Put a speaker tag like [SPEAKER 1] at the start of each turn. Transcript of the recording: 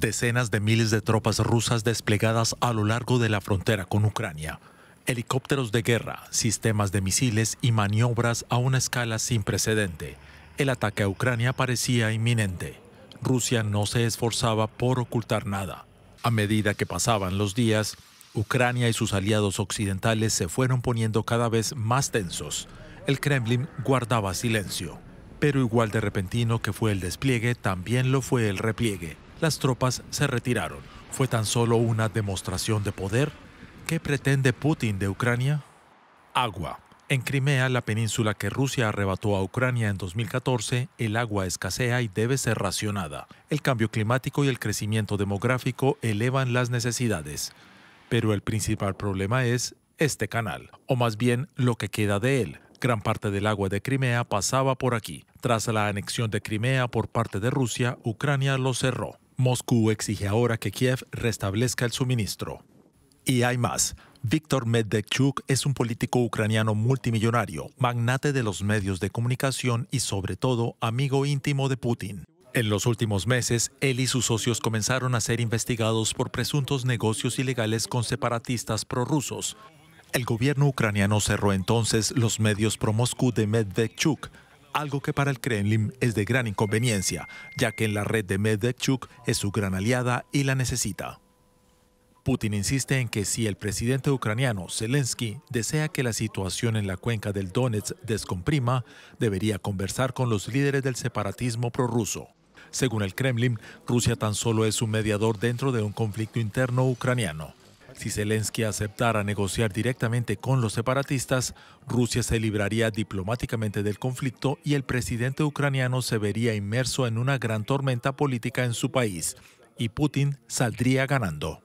[SPEAKER 1] Decenas de miles de tropas rusas desplegadas a lo largo de la frontera con Ucrania. Helicópteros de guerra, sistemas de misiles y maniobras a una escala sin precedente. El ataque a Ucrania parecía inminente. Rusia no se esforzaba por ocultar nada. A medida que pasaban los días, Ucrania y sus aliados occidentales se fueron poniendo cada vez más tensos. El Kremlin guardaba silencio, pero igual de repentino que fue el despliegue, también lo fue el repliegue las tropas se retiraron. ¿Fue tan solo una demostración de poder? ¿Qué pretende Putin de Ucrania? Agua. En Crimea, la península que Rusia arrebató a Ucrania en 2014, el agua escasea y debe ser racionada. El cambio climático y el crecimiento demográfico elevan las necesidades. Pero el principal problema es este canal, o más bien lo que queda de él. Gran parte del agua de Crimea pasaba por aquí. Tras la anexión de Crimea por parte de Rusia, Ucrania lo cerró. Moscú exige ahora que Kiev restablezca el suministro. Y hay más. Víctor Medvedchuk es un político ucraniano multimillonario, magnate de los medios de comunicación y sobre todo amigo íntimo de Putin. En los últimos meses, él y sus socios comenzaron a ser investigados por presuntos negocios ilegales con separatistas prorrusos. El gobierno ucraniano cerró entonces los medios pro-Moscú de Medvedchuk, algo que para el Kremlin es de gran inconveniencia, ya que en la red de Medvedchuk es su gran aliada y la necesita. Putin insiste en que si el presidente ucraniano Zelensky desea que la situación en la cuenca del Donetsk descomprima, debería conversar con los líderes del separatismo prorruso. Según el Kremlin, Rusia tan solo es un mediador dentro de un conflicto interno ucraniano. Si Zelensky aceptara negociar directamente con los separatistas, Rusia se libraría diplomáticamente del conflicto y el presidente ucraniano se vería inmerso en una gran tormenta política en su país, y Putin saldría ganando.